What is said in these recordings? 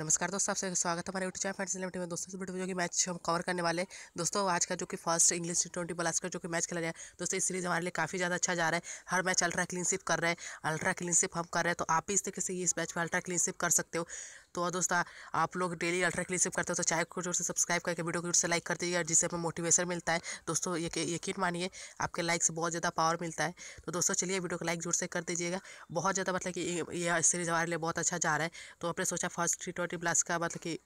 नमस्कार दोस्तों आपसे स्वागत है हमारे यूट्यूब चैनल फ्रेंड्स लिमिटेड में दोस्तों से वीडियो जो कि मैच हम कवर करने वाले दोस्तों आज का जो कि first English T twenty plus का जो कि मैच खेला जाए दोस्तों इस सीरीज हमारे लिए काफ़ी ज़्यादा अच्छा जा रहा है हर मैच अल्ट्रा क्लीनशिप कर रहे हैं अल्ट्रा क्लीनशिप हम कर रहे हैं तो आप भी इस तरीके से इस मैच में अल्ट्रा क्लीनशिप कर सकते हो तो और हाँ दोस्तों हाँ, आप लोग डेली अल्ट्रा क्लिप करते हो तो चाहे को जोर से सब्सक्राइब करके वीडियो को जोर से लाइक कर दीजिए जिससे हमें मोटिवेशन मिलता है दोस्तों यकीन मानिए आपके लाइक से बहुत ज़्यादा पावर मिलता है तो दोस्तों चलिए वीडियो को लाइक जोर से कर दीजिएगा बहुत ज़्यादा मतलब कि यह सीरीज़ हमारे लिए बहुत अच्छा जा रहा है तो आपने सोचा फर्स्ट टी ट्वेंटी ब्लास्ट का मतलब कि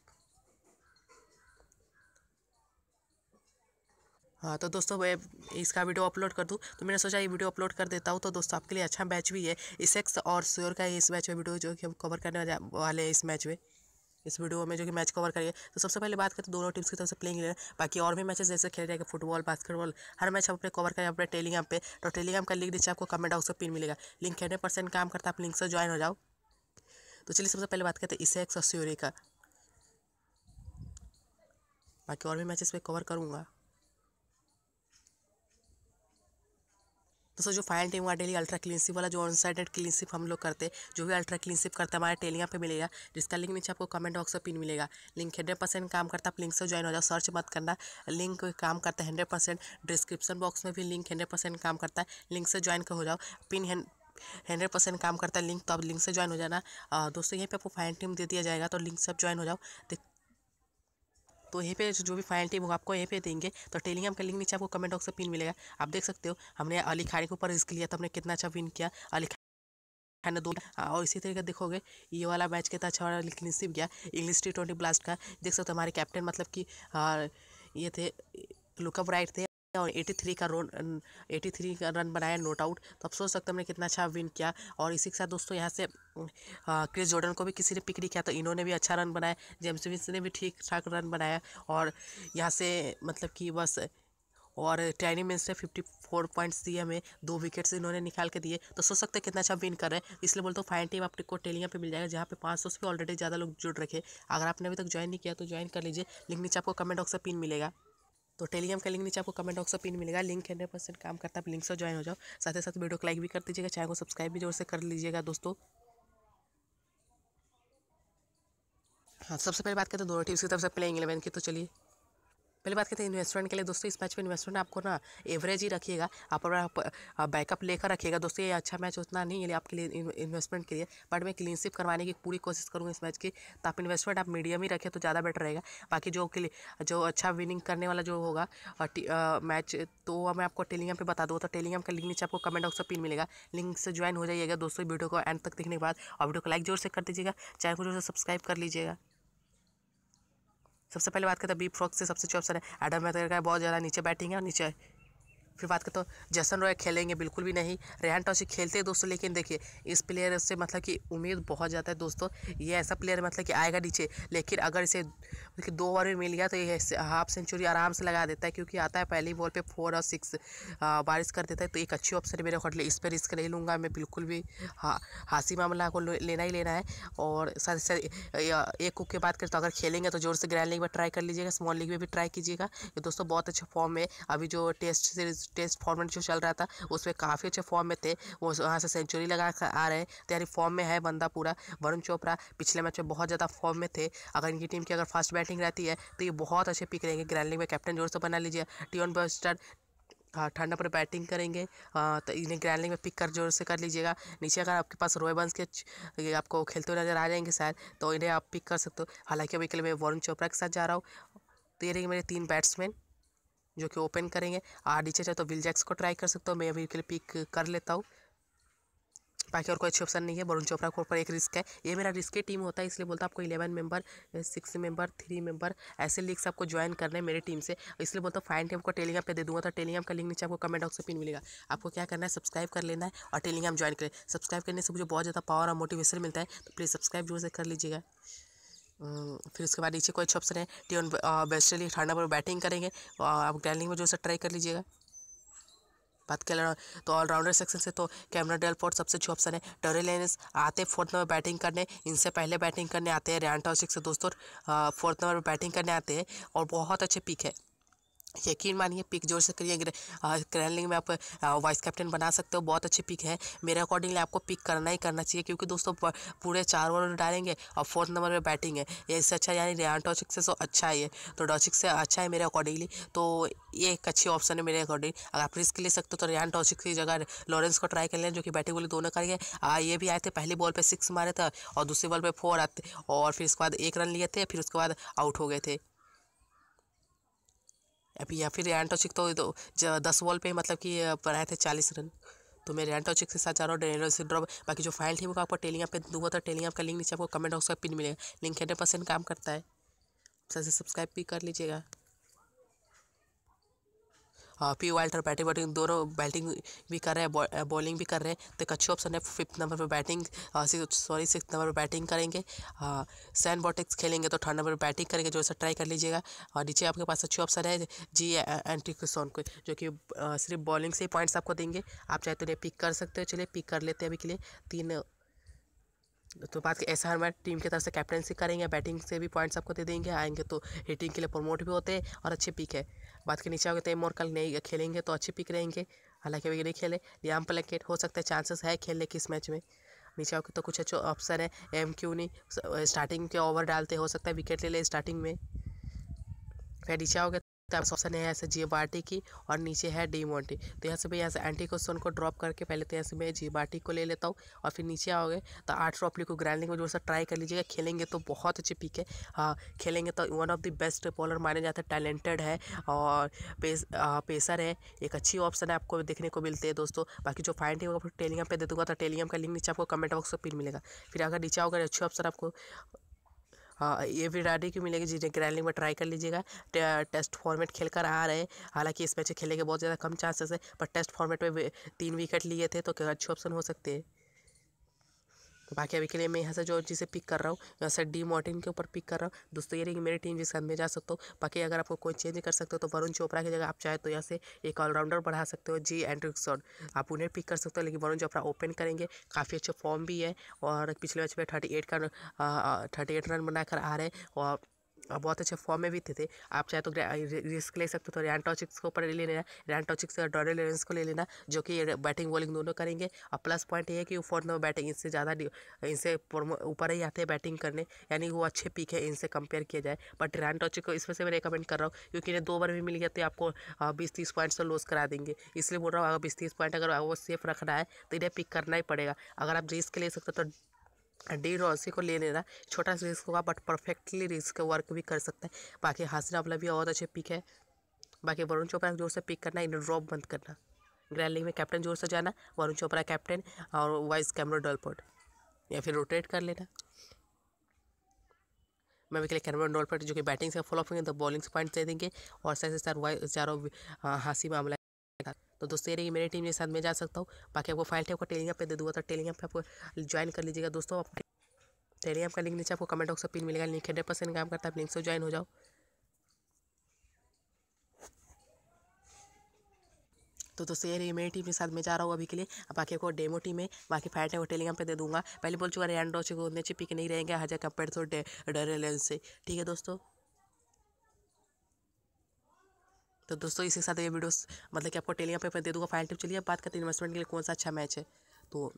हाँ तो दोस्तों मैं इसका वीडियो अपलोड कर दूँ तो मैंने सोचा ये वीडियो अपलोड कर देता हूँ तो दोस्तों आपके लिए अच्छा मैच भी है इसेक्स और सोर का इस मैच में वीडियो जो कि हम कवर करने वाले हैं इस मैच में इस वीडियो में जो कि मैच कवर करिए तो सबसे पहले बात करते हैं तो दोनों टीम्स की तरफ से प्लेइंग लेना बाकी और भी मैचेस जैसे खेले जाएंगे फुटबॉल बास्केटबॉल हर मैच हम अपने कवर करें अपने टेलीग्राम पे तो टेलीग्राम का लिंक नीचे आपको कमेंट हाउस में पिन मिलेगा लिंक हंड्रेड परसेंट काम करता आप लिंक से ज्वाइन हो जाओ तो चलिए सबसे पहले बात करते हैं इसे एक्स और का बाकी और भी मैचेस में कवर करूँगा दोस्तों जो फाइनल टीम का डेली अल्ट्रा क्लीनशिप वाला जो ऑन साइड क्लीनशिप हम लोग करते हैं जो भी अल्ट्रा क्लीनशिप करता है हमारे टेलियाँ पे मिलेगा जिसका लिंक नीचे आपको कमेंट बॉक्स में पिन मिलेगा लिंक हंड्रेड परसेंट काम करता आप लिंक से ज्वाइन हो जाओ सर्च मत करना लिंक काम करता है हंड्रेड परसेंट डिस्क्रिप्शन बॉक्स में भी लिंक हंड्रेड परसेंट काम करता है लिंक से ज्वाइन हो जाओ पिन हंड्रेड परसेंट काम करता है लिंक तो आप लिंक से ज्वाइन हो जाना दोस्तों यहीं पे आपको फाइन टीम दे दिया जाएगा तो लिंक से आप ज्वाइन हो जाओ तो यहीं पे जो भी फाइनल टीम होगा आपको यहीं पे देंगे तो टेलीग्राम का लिंक नीचे आपको कमेंट बॉक्स में पिन मिलेगा आप देख सकते हो हमने अली खाड़ी के ऊपर रिस्क लिया तो हमने कितना अच्छा विन किया अली है दो और इसी तरीके देखोगे ये वाला मैच कितना अच्छा वाला क्लिनशिप गया इंग्लिश टी ट्वेंटी ब्लास्ट का देख सकते हो हमारे कैप्टन मतलब कि ये थे लुकअप राइट थे और 83 का रन 83 का रन बनाया नोट आउट तो आप सोच सकते हैं हमने कितना अच्छा विन किया और इसी के साथ दोस्तों यहाँ से क्रिस जॉर्डन हाँ, को भी किसी ने पिक नहीं किया तो इन्होंने भी अच्छा रन बनाया जेम्स विंस ने भी ठीक ठाक रन बनाया और यहाँ से मतलब कि बस और टैनी मिन्स ने फिफ्टी फोर पॉइंट्स दिए हमें दो विकेट्स इन्होंने निकाल के दिए तो सोच सकते हैं कितना अच्छा विन कर रहे हैं इसलिए बोलते हो फाइन टीम आपको टेलियाँ पे मिल जाएगा जहाँ पे पाँच सौ से भी ऑलरेडी ज़्यादा लोग जुड़ रखे अगर आपने अभी तक ज्वाइन नहीं किया तो ज्वाइन कर लीजिए लिंक नीचे आपको कमेंट बॉक्स में पिन मिलेगा तो टेलीग्राम का लिंक नीचे आपको कमेंट बॉक्स में पिन मिलेगा लिंक हंड्रेड परसेंट काम करता है आप लिंक से ज्वाइन हो जाओ साथ ही साथ वीडियो को लाइक भी कर दीजिएगा चैनल को सब्सक्राइब भी जोर से कर लीजिएगा दोस्तों हाँ सबसे पहले बात करते हैं दोनों टीम्स की तरफ से प्लेइंग इलेवन की तो चलिए पहले बात करते हैं इन्वेस्टमेंट के लिए दोस्तों इस मैच में इन्वेस्टमेंट आपको ना एवरेज ही रखिएगा आप अपना बैकअप लेकर रखिएगा दोस्तों ये अच्छा मैच उतना नहीं है आपके लिए इन्वेस्टमेंट के लिए बट मैं क्लीनशिप करवाने की पूरी कोशिश करूँगा इस मैच की तो आप इन्वेस्टमेंट आप मीडियम ही रखें तो ज़्यादा बेटर रहेगा बाकी जो के जो अच्छा विनिंग करने वाला जो होगा मैच तो मैं आपको टेलीग्राम पर बता दूँ तो टेलीग्राम का लिंक नीचे आपको कमेंट बॉक्स पर पिन मिलेगा लिंक से ज्वाइन हो जाइएगा दोस्तों वीडियो को एंड तक देखने के बाद और वीडियो को लाइक जोर से कर दीजिएगा चैनल को जोर से सब्सक्राइब कर लीजिएगा सबसे पहले बात करते हैं बी फ्रॉक से सबसे अच्छा ऑप्शन है एडम मैथर का बहुत ज़्यादा नीचे बैटिंग है और नीचे फिर बात करता हूँ जैसन रॉय खेलेंगे बिल्कुल भी नहीं रेहान टॉसी खेलते हैं दोस्तों लेकिन देखिए इस प्लेयर से मतलब कि उम्मीद बहुत ज़्यादा है दोस्तों ये ऐसा प्लेयर मतलब कि आएगा नीचे लेकिन अगर इसे दो ओवर में मिल गया तो ये हाफ सेंचुरी आराम से लगा देता है क्योंकि आता है पहली बॉल पर फोर और सिक्स बारिश कर देता है तो एक अच्छी ऑप्शन मेरे होटल इस पर रिस्क नहीं लूँगा मैं बिल्कुल भी हा मामला को लेना ही लेना है और साथ ही साथ एक कुक की बात करें तो अगर खेलेंगे तो जोर से ग्रैंड लीग में ट्राई कर लीजिएगा स्मॉल लीग में भी ट्राई कीजिएगा दोस्तों बहुत अच्छा फॉर्म है अभी जो टेस्ट सीरीज टेस्ट फॉर्मेट जो चल रहा था उसमें काफ़ी अच्छे फॉर्म में थे वो वहाँ से सेंचुरी लगा कर आ रहे हैं तैयारी फॉर्म में है बंदा पूरा वरुण चोपड़ा पिछले मैच में बहुत ज़्यादा फॉर्म में थे अगर इनकी टीम की अगर फास्ट बैटिंग रहती है तो ये बहुत अच्छे पिक रहेंगे ग्रैंडलिंग में कैप्टन जोर से बना लीजिए टीवन बस्टर हाँ ठंडा पर बैटिंग करेंगे आ, तो इन्हें ग्रैंडिंग में पिक कर जोर से कर लीजिएगा नीचे अगर आपके पास रोए बंस के आपको खेलते हुए नज़र आ जाएंगे शायद तो इन्हें आप पिक कर सकते हो हालांकि अभी के लिए मैं वरुण चोपड़ा के साथ जा रहा हूँ तो ये रहेंगे मेरे तीन बैट्समैन जो कि ओपन करेंगे और नीचे चाहे तो विल जैक्स को ट्राई कर सकते हो मैं अभी के लिए पिक कर लेता हूँ बाकी और कोई अच्छी ऑप्शन नहीं है वरुण चोपड़ा के ऊपर एक रिस्क है ये मेरा रिस्क टीम होता है इसलिए बोलता आपको eleven member six member three member ऐसे लिंक्स आपको ज्वाइन करना है मेरी टीम से इसलिए बोलता हूँ फाइन टीम को टेलीग्राम पे दे दूँगा तो टेलीग्राम का लिंक नीचे आपको कमेंट बॉक्स में पिन मिलेगा आपको क्या करना है सब्सक्राइब कर लेना है और टेलीग्राम ज्वाइन करें सब्सक्राइब करने से मुझे बहुत ज़्यादा पावर और मोटिवेशन मिलता है तो प्लीज़ सब्सक्राइब जरूर से कर लीजिएगा हम्म, फिर उसके बाद नीचे कोई अच्छा ऑप्शन है टी वन इंडीज ठंडा पर बैटिंग करेंगे आप ग्रैंडिंग में जो है ट्राई कर लीजिएगा बात कर रहा तो ऑलराउंडर सेक्शन से तो कैमरा डेल फोर्ट सबसे अच्छी ऑप्शन है टोरे लेनस आते फोर्थ नंबर बैटिंग करने इनसे पहले बैटिंग करने आते हैं टॉसिक सिक्स दोस्तों फोर्थ नंबर बैटिंग करने आते हैं और बहुत अच्छे पिक है यकीन मानिए पिक जोर से करिए क्रैनलिंग में आप वाइस कैप्टन बना सकते हो बहुत अच्छी पिक है मेरे अकॉर्डिंगली आपको पिक करना ही करना चाहिए क्योंकि दोस्तों पूरे चार ओवर डालेंगे और फोर्थ नंबर पर बैटिंग है इससे अच्छा यानी रेहान टॉचिक से तो अच्छा ही है तो टॉचिक से अच्छा है मेरे अकॉर्डिंगली तो ये एक अच्छी ऑप्शन है मेरे अकॉर्डिंग अगर आप रिस्क ले सकते हो तो रेहान टॉचिक की जगह लॉरेंस को ट्राई कर लें जो कि बैटिंग बॉलिंग दोनों करिए ये भी आए थे पहली बॉल पर सिक्स मारे थे और दूसरी बॉल पर फोर आते और फिर उसके बाद एक रन लिए थे फिर उसके बाद आउट हो गए थे अभी या फिर एंटोचिक तो दस बॉल पे मतलब कि बनाए थे चालीस रन तो मैं रेंटोचिक के साथ जा रहा हूँ डेनियल सिंड्रोम बाकी जो फाइल थी वो आपको टेलीग्राम पे दूंगा तो टेलीग्राम का लिंक नीचे आपको कमेंट बॉक्स का पिन मिलेगा लिंक हंड्रेड परसेंट काम करता है सबसे सब्सक्राइब भी कर लीजिएगा पी हाँ, और बैटिंग बैटिंग दोनों बैटिंग भी कर रहे हैं बॉलिंग भी कर रहे हैं तो कच्छू ऑप्शन है फिफ्थ नंबर पर बैटिंग सॉरी सिक्स नंबर पर बैटिंग करेंगे सैन हाँ, बॉटिक्स खेलेंगे तो थर्ड नंबर पर बैटिंग करेंगे जो सर ट्राई कर लीजिएगा और नीचे आपके पास अच्छे ऑप्शन है जी एंटी क्रिसोन को जो कि हाँ, सिर्फ बॉलिंग से ही पॉइंट्स आपको देंगे आप चाहे तो इन्हें पिक कर सकते हो चलिए पिक कर लेते हैं अभी के लिए तीन तो बात की ऐसा हमारे टीम की तरफ से कैप्टनसी करेंगे बैटिंग से भी पॉइंट्स आपको दे देंगे आएंगे तो हिटिंग के लिए प्रमोट भी होते हैं और अच्छे पिक है बात के नीचे गए तो एम और कल नहीं खेलेंगे तो अच्छे पिक रहेंगे हालांकि अभी नहीं खेले लियाम प्लेकेट हो सकता है चांसेस है खेलने के इस मैच में नीचे आओगे तो कुछ अच्छे ऑप्शन है एम क्यू नहीं स्टार्टिंग के ओवर डालते हो सकता है विकेट ले ले स्टार्टिंग में फिर नीचे आओगे ऑप्शन है यहाँ से जी बाटी की और नीचे है डी मोन्टी तो यहाँ से मैं यहाँ से एंटी क्वेश्चन को ड्रॉप करके पहले तो यहाँ से मैं जी बाटी को ले लेता हूँ और फिर नीचे आओगे तो आठ रॉपली को ग्राइंडिंग में जो है ट्राई कर लीजिएगा खेलेंगे तो बहुत अच्छी पिक है हाँ खेलेंगे तो one of the best bowler माने जाते हैं टैलेंटेड है और पेस, आ, पेसर है एक अच्छी ऑप्शन है आपको देखने को मिलते हैं दोस्तों बाकी जो फाइन टीम टेलीग्राम पर दे दूंगा तो टेलीग्राम का लिंक नीचे आपको कमेंट बॉक्स पर पिन मिलेगा फिर अगर नीचे आओगे तो अच्छी ऑप्शन आपको हाँ, ये भी राडी की मिलेगी जिन्हें ग्रैंडिंग में ट्राई कर लीजिएगा टेस्ट फॉर्मेट खेल कर आ रहे हैं हालांकि इस मैच खेलने के बहुत ज़्यादा कम चांसेस है पर टेस्ट फॉर्मेट में तीन विकेट लिए थे तो अच्छे ऑप्शन हो सकते हैं बाकी अभी के लिए मैं यहाँ से जो जिसे पिक कर रहा हूँ यहाँ से डी मॉर्टिन के ऊपर पिक कर रहा हूँ दोस्तों ये रही मेरी टीम जिसके अंदर जा सकता हूँ बाकी अगर आपको कोई चेंज कर सकते हो तो वरुण चोपड़ा की जगह आप चाहे तो यहाँ से एक ऑलराउंडर बढ़ा सकते हो जी एंड्रिक्सन आप उन्हें पिक कर सकते हो लेकिन वरुण चोपड़ा ओपन करेंगे काफ़ी अच्छे फॉर्म भी है और पिछले मैच में थर्टी एट का थर्टी एट रन बनाकर आ रहे हैं और और बहुत अच्छे फॉर्म में भी थे, थे। आप चाहे तो रिस्क ले सकते हो तो रैन टॉचिक्स को ऊपर ले लेना रैन टॉचिक्स और डॉरे लेरेंस को ले लेना जो कि बैटिंग बॉलिंग दोनों करेंगे और प्लस पॉइंट ये है कि फोर्थ नंबर बैटिंग इनसे ज़्यादा इनसे ऊपर ही आते हैं बैटिंग करने यानी वो अच्छे पिक है इनसे कंपेयर किया जाए बट रैन टॉचिक को इस वजह से मैं रिकमेंड कर रहा हूँ क्योंकि इन्हें दो बार भी मिल गया तो आपको बीस तीस पॉइंट्स तो लॉस करा देंगे इसलिए बोल रहा हूँ अगर बीस तीस पॉइंट अगर वो सेफ रखना है तो इन्हें पिक करना ही पड़ेगा अगर आप रिस्क ले सकते हो तो डेढ़ और को ले लेना छोटा सा रिस्क होगा बट परफेक्टली रिस्क वर्क भी कर सकते हैं बाकी हासिन अफला भी बहुत अच्छे पिक है बाकी वरुण चोपड़ा जोर से पिक करना इन्हें ड्रॉप बंद करना ग्रैंड लीग में कैप्टन जोर से जाना वरुण चोपड़ा कैप्टन और वाइस कैमरा डॉलपोर्ट या फिर रोटेट कर लेना मैं भी के लिए कैमरा डॉलपोर्ट जो कि बैटिंग से फॉलो करेंगे तो बॉलिंग से पॉइंट दे देंगे और साथ ही साथ वाइस चारों हाँसी मामला तो दोस्तों ये रही मेरी टीम के साथ मैं जा सकता हूँ बाकी आपको फाइल टाइप का टेलीग्राम पे दे दूँगा तो टेलीग्राम पे आपको ज्वाइन कर लीजिएगा दोस्तों आप टेलीग्राम का लिंक नीचे आपको कमेंट बॉक्स में पिन मिलेगा लिंक हंड्रेड परसेंट काम करता है आप लिंक से ज्वाइन हो जाओ तो दोस्तों ये रही मेरी टीम के साथ मैं जा रहा हूँ अभी के लिए अब बाकी को डेमो टीम है बाकी फाइट है वो टेलीग्राम पे दे दूंगा पहले बोल चुका है एंड्रॉ से उतने चिपी नहीं रहेंगे हज़ार कंपेयर तो डरेलेंस से ठीक है दोस्तों तो दोस्तों इसी के साथ ये वीडियो मतलब कि आपको टेलियाँ पे दे दूँगा फाइनल टिप चलिए बात करते हैं इन्वेस्टमेंट के लिए कौन सा अच्छा मैच है तो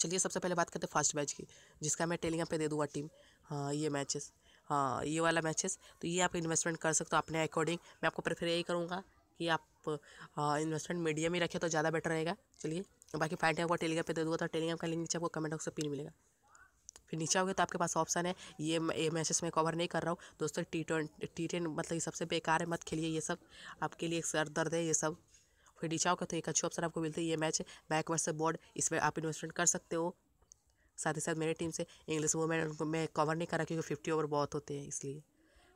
चलिए सबसे पहले बात करते हैं फर्स्ट मैच की जिसका मैं टेलियाँ पे दे दूँगा टीम हाँ ये मैचेस हाँ ये वाला मैचेस तो ये आप इन्वेस्टमेंट कर सकते हो अपने अकॉर्डिंग मैं आपको प्रेफर यही करूँगा कि आप इन्वेस्टमेंट हाँ, मीडियम ही रखें तो ज़्यादा बेटर रहेगा चलिए बाकी फाइनल आपको टेलीग्राम पे दे दूँगा तो टेलीग्राम का लिंक आपको कमेंट बॉक्स में पिन मिलेगा फिर नीचे आओगे तो आपके पास ऑप्शन है ये ये मैचेस में कवर नहीं कर रहा हूँ दोस्तों टी ट्वेंटी टी टेन मतलब ये सबसे बेकार है मत खेलिए ये सब आपके लिए सर दर्द है ये सब फिर नीचे आओगे तो एक अच्छे ऑप्शन आपको मिलती है ये मैच बैकवर्ड से बोर्ड इसमें आप इन्वेस्टमेंट कर सकते हो साथ ही साथ मेरी टीम से इंग्लिश वूमेन मैं कवर नहीं कर रहा क्योंकि फिफ्टी ओवर बहुत होते हैं इसलिए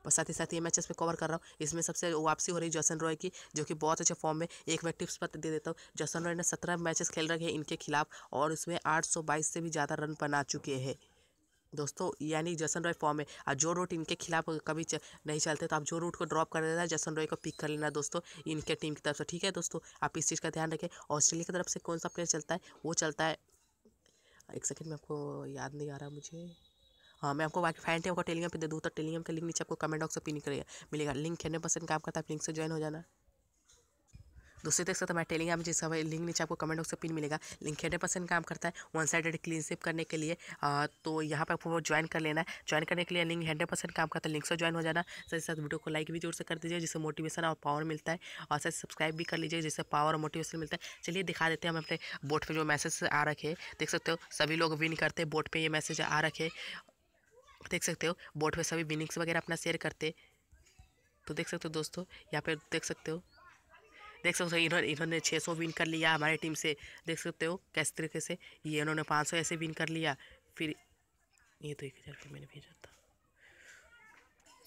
और साथ ही साथ ये मैचेस में कवर कर रहा हूँ इसमें सबसे वापसी हो रही जसन रॉय की जो कि बहुत अच्छे फॉर्म में एक मैं टिप्स पत्र दे देता हूँ जसन रॉय ने सत्रह मैचेस खेल रखे हैं इनके खिलाफ और उसमें आठ सौ बाईस से भी ज़्यादा रन बना चुके हैं दोस्तों यानी जसन रॉय फॉर्म है और जो रूट इनके खिलाफ कभी नहीं चलते तो आप जो रूट को ड्रॉप कर देना जसन रॉय को पिक कर लेना दोस्तों इनके टीम की तरफ से ठीक है दोस्तों आप इस चीज़ का ध्यान रखें ऑस्ट्रेलिया की तरफ से कौन सा प्लेयर चलता है वो चलता है एक सेकेंड में आपको याद नहीं आ रहा मुझे हाँ मैं आपको बाकी फैन टीम को टेलीग्राम पे दे दूँ तो टेलीग्राम का लिंक नीचे आपको कमेंट बॉक्स में पिन करेगा मिलेगा लिंक खेलने परसेंट काम करता है तो आप लिंक से ज्वाइन हो जाना दोस्तों देख सकते हैं टेलिंग टेलीग्राम जिसका लिंक नीचे आपको कमेंट बॉक्स से पिन मिलेगा लिंक हंड्रेड परसेंट काम करता है वन साइडेड क्लीन सेप करने के लिए आ, तो यहाँ पर आपको ज्वाइन कर लेना है ज्वाइन करने के लिए लिंक हंड्रेड परसेंट काम करता है लिंक से ज्वाइन हो जाना साथ ही साथ वीडियो को लाइक भी जोर से कर दीजिए जिससे मोटिवेशन और पावर मिलता है और साथ सब्सक्राइब भी कर लीजिए जिससे पावर और मोटिवेशन मिलता है चलिए दिखा देते हैं हम अपने बोट पर जो मैसेज आ रखे देख सकते हो सभी लोग विन करते हैं बोर्ड पर ये मैसेज आ रखे देख सकते हो बोट पर सभी विनिंग्स वगैरह अपना शेयर करते तो देख सकते हो दोस्तों यहाँ पर देख सकते हो देख सकते हो इन्होंने इन्होंने सौ विन कर लिया हमारी टीम से देख सकते हो कैसे तरीके से ये इन्होंने सौ ऐसे विन कर लिया फिर ये तो एक हज़ार फिर मैंने भेजा था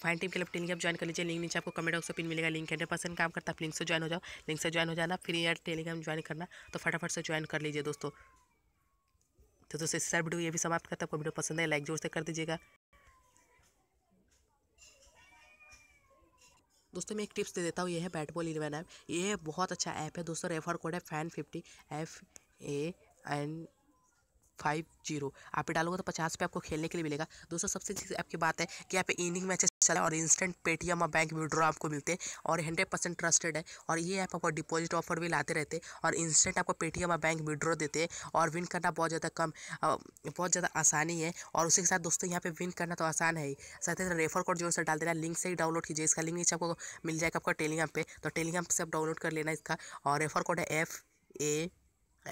फाइन टीम के क्लब टेलीग्राम ज्वाइन कर लीजिए लिंक नीचे आपको कमेंट बॉक्स से पिन मिलेगा लिंक हंड्रेड परसेंट काम करता है आप लिंक से ज्वाइन हो जाओ लिंक से ज्वाइन हो जाना फिर यार टेलीग्राम ज्वाइन करना तो फटाफट से ज्वाइन कर लीजिए दोस्तों तो दोस्तों इस वीडियो ये भी समाप्त करता है आपको वीडियो पसंद है लाइक जोर से कर दीजिएगा दोस्तों मैं एक टिप्स दे देता हूँ ये है बैट बॉल इलेवन ऐप ये बहुत अच्छा ऐप है दोस्तों रेफर कोड है fan fifty F A N five zero आप पे डालोगे तो पचास रुपये आपको खेलने के लिए मिलेगा दोस्तों सबसे अच्छी आपकी बात है कि यहाँ पे इनिंग मैचेस चला और इंस्टेंट पेटीएम और बैंक विड्रॉ आपको मिलते हैं और हंड्रेड परसेंट ट्रस्टेड है और ये ऐप आपको डिपॉजिट ऑफर भी लाते रहते हैं और इंस्टेंट आपको पेटीएम और बैंक विड्रॉ देते हैं और विन करना बहुत ज़्यादा कम बहुत ज़्यादा आसानी है और उसी के साथ दोस्तों यहाँ पर विन करना तो आसान है ही साथ ही रेफर कोड जो है डाल देना लिंक से ही डाउनलोड कीजिए इसका लिंक नीचे आपको मिल जाएगा आपका टेलीग्राम पर तो टेलीग्राम से आप डाउनलोड कर लेना इसका और रेफर कोड है एफ ए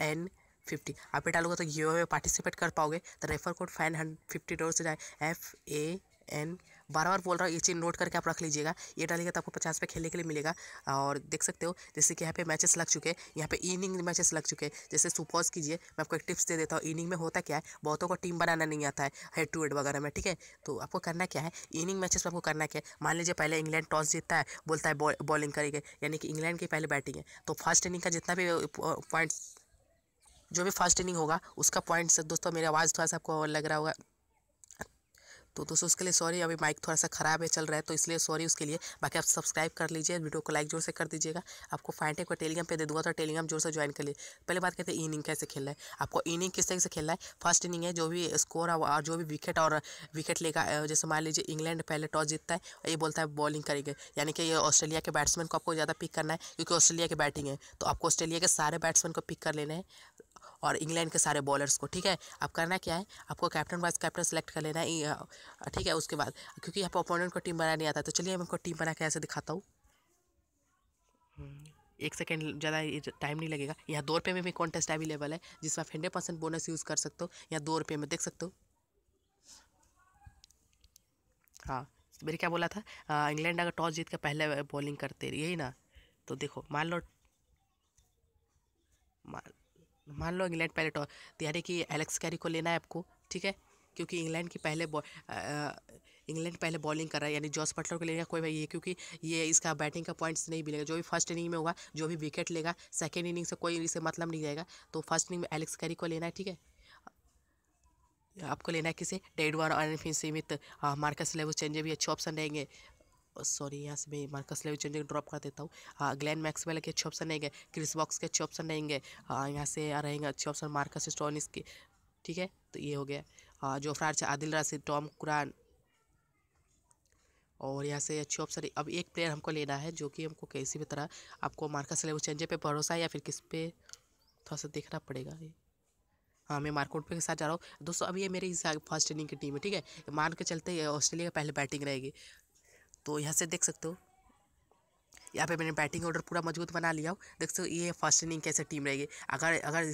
एन फिफ्टी आप ये डालोगे तो यू अवे पार्टिसिपेट कर पाओगे तो refer code fine fifty dollar से जाए एफ ए एन बार बार बोल रहा हूँ ये चीज़ नोट करके आप रख लीजिएगा ये डालिएगा तो आपको पचास पे खेलने के लिए मिलेगा और देख सकते हो जैसे कि यहाँ पे मैचेस लग चुके हैं यहाँ पे इनिंग मैचेस लग चुके हैं जैसे सुपोज कीजिए मैं आपको एक टिप्स दे देता हूँ इनिंग में होता क्या है बहुतों को टीम बनाना नहीं आता है हेड टू हेड वगैरह में ठीक है तो आपको करना क्या है इनिंग मैचेस में आपको करना क्या है मान लीजिए पहले इंग्लैंड टॉस जीतता है बोलता है बॉलिंग करेंगे यानी कि इंग्लैंड की पहले बैटिंग है तो फर्स्ट इनिंग का जितना भी पॉइंट्स uh, जो भी फर्स्ट इनिंग होगा उसका पॉइंट दोस्तों मेरी आवाज़ थोड़ा सा आपको लग रहा होगा तो दोस्तों उसके लिए सॉरी अभी माइक थोड़ा सा ख़राब है चल रहा है तो इसलिए सॉरी उसके लिए बाकी आप सब्सक्राइब कर लीजिए वीडियो को लाइक जोर से कर दीजिएगा आपको फाइनटेक को टेलीग्राम पे दे दूंगा तो टेलीग्राम जोर से ज्वाइन कर लीजिए पहले बात करते हैं इनिंग कैसे खेलना है आपको इनिंग किस तरीके से खेलना है फर्स्ट इनिंग है जो भी स्कोर और जो भी विकेट और विकेट लेगा जैसे मान लीजिए इंग्लैंड पहले टॉस जीतता है और ये बोलता है बॉलिंग करेंगे यानी कि ये ऑस्ट्रेलिया के बैट्समैन को आपको ज़्यादा पिक करना है क्योंकि ऑस्ट्रेलिया की बैटिंग है तो आपको ऑस्ट्रेलिया के सारे बैट्समैन को पिक कर लेना है और इंग्लैंड के सारे बॉलर्स को ठीक है अब करना क्या है आपको कैप्टन वाइस कैप्टन सेलेक्ट कर लेना है ठीक है उसके बाद क्योंकि यहाँ पर को टीम बनाया नहीं आता तो चलिए मैं उनको टीम बना के ऐसे दिखाता हूँ एक सेकेंड ज़्यादा टाइम नहीं लगेगा यहाँ दो रुपये में भी कॉन्टेस्ट अवेलेबल है जिसमें आप हंड्रेड परसेंट बोनस यूज़ कर सकते हो यहाँ दो रुपये में देख सकते हो हाँ मेरे क्या बोला था इंग्लैंड अगर टॉस जीत कर पहले बॉलिंग करते यही ना तो देखो मान लो मान मान लो इंग्लैंड पहले टॉस तो यानी कि एलेक्स कैरी को लेना है आपको ठीक है क्योंकि इंग्लैंड की पहले इंग्लैंड पहले बॉलिंग कर रहा है यानी जॉस बटलर को लेगा कोई भाई ये क्योंकि ये इसका बैटिंग का पॉइंट्स नहीं मिलेगा जो भी फर्स्ट इनिंग में होगा जो भी विकेट लेगा सेकेंड इनिंग से कोई इसे मतलब नहीं रहेगा तो फर्स्ट इनिंग में एलेक्स कैरी को लेना है ठीक है आपको लेना है किसे डेड वन और फिर सीमित मार्कस लेवल चेंजे भी अच्छे ऑप्शन रहेंगे सॉरी यहाँ से मैं मार्कस लेविचन ड्रॉप कर देता हूँ हाँ ग्लैन वाले के अच्छे ऑप्शन रहेंगे क्रिस बॉक्स के अच्छे ऑप्शन रहेंगे हाँ यहाँ से रहेंगे अच्छे ऑप्शन मार्कस स्टोनिस के ठीक है तो ये हो गया हाँ जो फ्रार्च आदिल राशिद टॉम कुरान और यहाँ से अच्छे ऑप्शन अब एक प्लेयर हमको लेना है जो कि हमको किसी भी तरह आपको मार्कस चेंजे पर भरोसा है या फिर किस पे थोड़ा सा देखना पड़ेगा ये हाँ मैं मार्कोट पे के साथ जा रहा हूँ दोस्तों अभी ये मेरे हिसाब फर्स्ट इनिंग की टीम है ठीक है मान के चलते ऑस्ट्रेलिया का पहले बैटिंग रहेगी तो यहाँ से देख सकते हो यहाँ पे मैंने बैटिंग ऑर्डर पूरा मजबूत बना लिया हो देख सकते हो ये फर्स्ट इनिंग कैसे टीम रहेगी अगर अगर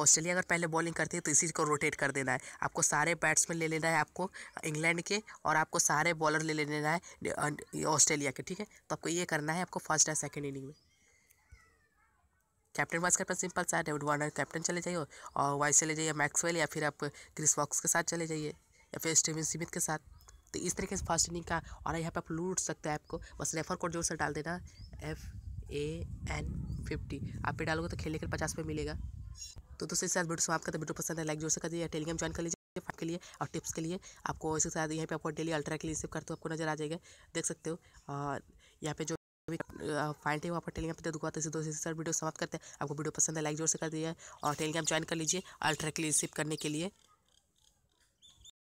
ऑस्ट्रेलिया अगर पहले बॉलिंग करती है तो इसी को रोटेट कर देना है आपको सारे बैट्समैन ले लेना है आपको इंग्लैंड के और आपको सारे बॉलर ले लेना है अं, ऑस्ट्रेलिया के ठीक है तो आपको ये करना है आपको फर्स्ट या सेकेंड इनिंग में कैप्टन वाइस कैप्टन सिंपल सा डेविड वार्नर कैप्टन चले जाइए और वाइस चले जाइए मैक्सवेल या फिर आप क्रिस वॉक्स के साथ चले जाइए या फिर स्टीवन स्मिथ के साथ तो इस तरीके से फास्टनिंग का और यहाँ पे आप लूट सकते हैं आपको बस रेफर कोड जोर से डाल देना एफ ए एन फिफ्टी आप पे डालोगे तो खेलने के लिए पचास रुपये मिलेगा तो दोस्तों इस साथ वीडियो समाप्त करते हैं वीडियो पसंद है लाइक जोर से कर दीजिए टेलीग्राम ज्वाइन कर लीजिए आपके के लिए और टिप्स के लिए आपको इसके साथ यहाँ पे आपको डेली अल्ट्रा के लिए सेव करते हो आपको नजर आ जाएगा देख सकते हो और यहाँ पे जो भी थे है वहाँ पर टेलीग्राम पर दुआ हैं इसी दोस्तों सर वीडियो समाप्त करते हैं आपको वीडियो पसंद है लाइक जोर से कर दीजिए और टेलीग्राम ज्वाइन कर लीजिए अल्ट्रा के लिए रिसीव करने के लिए